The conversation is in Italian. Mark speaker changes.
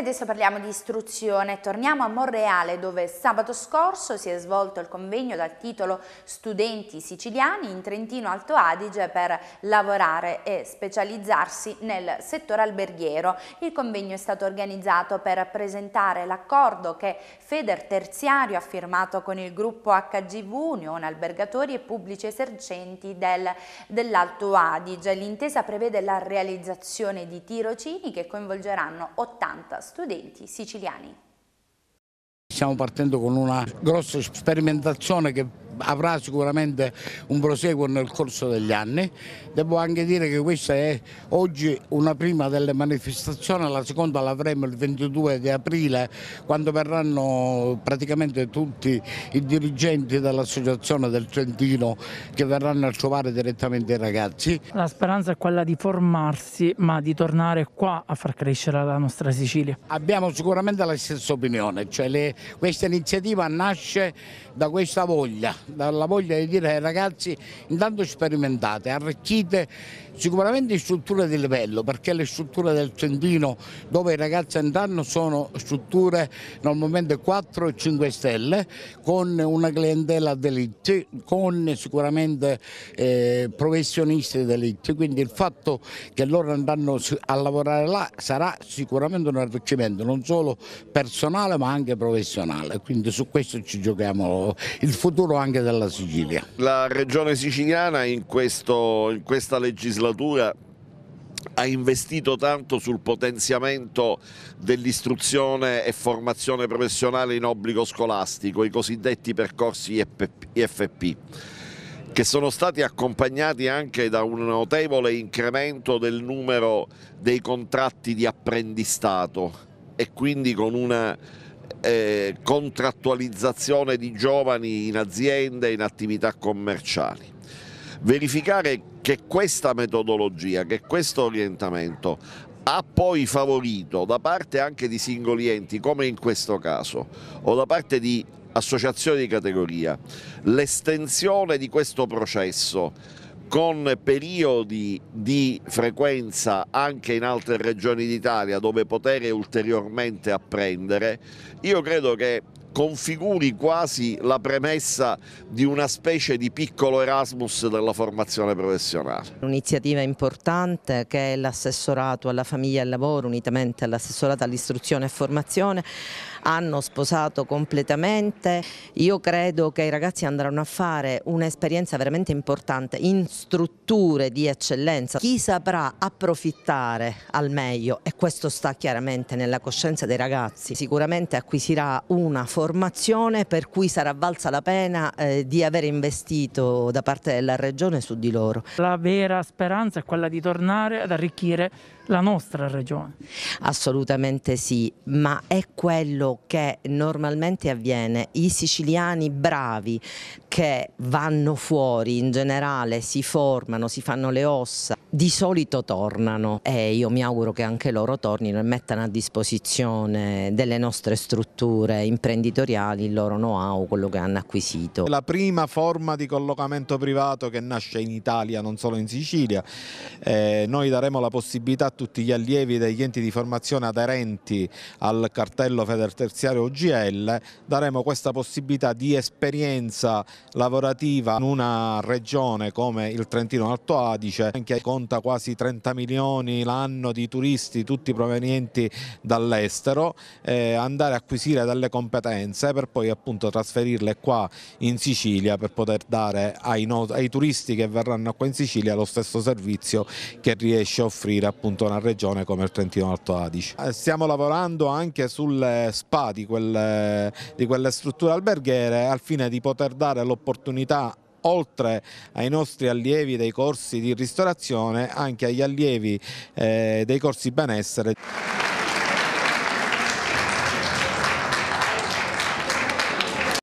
Speaker 1: adesso parliamo di istruzione. Torniamo a Monreale dove sabato scorso si è svolto il convegno dal titolo Studenti siciliani in Trentino Alto Adige per lavorare e specializzarsi nel settore alberghiero. Il convegno è stato organizzato per presentare l'accordo che Feder Terziario ha firmato con il gruppo HGV Unione Albergatori e Pubblici Esercenti del, dell'Alto Adige. L'intesa prevede la realizzazione di tirocini che coinvolgeranno 80 studenti studenti siciliani.
Speaker 2: Stiamo partendo con una grossa sperimentazione che avrà sicuramente un proseguo nel corso degli anni. Devo anche dire che questa è oggi una prima delle manifestazioni, la seconda l'avremo il 22 di aprile quando verranno praticamente tutti i dirigenti dell'associazione del Trentino che verranno a trovare direttamente i ragazzi. La speranza è quella di formarsi ma di tornare qua a far crescere la nostra Sicilia. Abbiamo sicuramente la stessa opinione, cioè le, questa iniziativa nasce da questa voglia dalla voglia di dire ai ragazzi intanto sperimentate, arricchite sicuramente strutture di livello perché le strutture del Trentino dove i ragazzi andranno sono strutture normalmente 4 e 5 stelle con una clientela d'elite, con sicuramente eh, professionisti d'elite, quindi il fatto che loro andranno a lavorare là sarà sicuramente un arricchimento non solo personale ma anche professionale, quindi su questo ci giochiamo il futuro anche anche dalla Sicilia.
Speaker 3: La regione siciliana in, questo, in questa legislatura ha investito tanto sul potenziamento dell'istruzione e formazione professionale in obbligo scolastico, i cosiddetti percorsi IFP che sono stati accompagnati anche da un notevole incremento del numero dei contratti di apprendistato e quindi con una eh, contrattualizzazione di giovani in aziende, in attività commerciali. Verificare che questa metodologia, che questo orientamento ha poi favorito da parte anche di singoli enti, come in questo caso, o da parte di associazioni di categoria, l'estensione di questo processo con periodi di frequenza anche in altre regioni d'Italia dove poter ulteriormente apprendere, io credo che configuri quasi la premessa di una specie di piccolo Erasmus della formazione professionale.
Speaker 4: Un'iniziativa importante che è l'assessorato alla famiglia e al lavoro unitamente all'assessorato all'istruzione e formazione hanno sposato completamente. Io credo che i ragazzi andranno a fare un'esperienza veramente importante in strutture di eccellenza. Chi saprà approfittare al meglio e questo sta chiaramente nella coscienza dei ragazzi sicuramente acquisirà una formazione formazione per cui sarà valsa la pena eh, di aver investito da parte della Regione su di loro.
Speaker 2: La vera speranza è quella di tornare ad arricchire la nostra Regione.
Speaker 4: Assolutamente sì, ma è quello che normalmente avviene. I siciliani bravi che vanno fuori in generale, si formano, si fanno le ossa, di solito tornano e io mi auguro che anche loro tornino e mettano a disposizione delle nostre strutture imprenditoriali il loro know-how, quello che hanno acquisito.
Speaker 5: La prima forma di collocamento privato che nasce in Italia, non solo in Sicilia, eh, noi daremo la possibilità a tutti gli allievi degli enti di formazione aderenti al cartello Federterziario OGL, daremo questa possibilità di esperienza lavorativa in una regione come il Trentino Alto Adige, anche con conta quasi 30 milioni l'anno di turisti tutti provenienti dall'estero, eh, andare a acquisire delle competenze per poi appunto trasferirle qua in Sicilia per poter dare ai, no ai turisti che verranno qua in Sicilia lo stesso servizio che riesce a offrire appunto una regione come il Trentino Alto Adige. Eh, stiamo lavorando anche sulle eh, spa di quelle, eh, di quelle strutture alberghiere al fine di poter dare l'opportunità oltre ai nostri allievi dei corsi di ristorazione anche agli allievi eh, dei corsi benessere.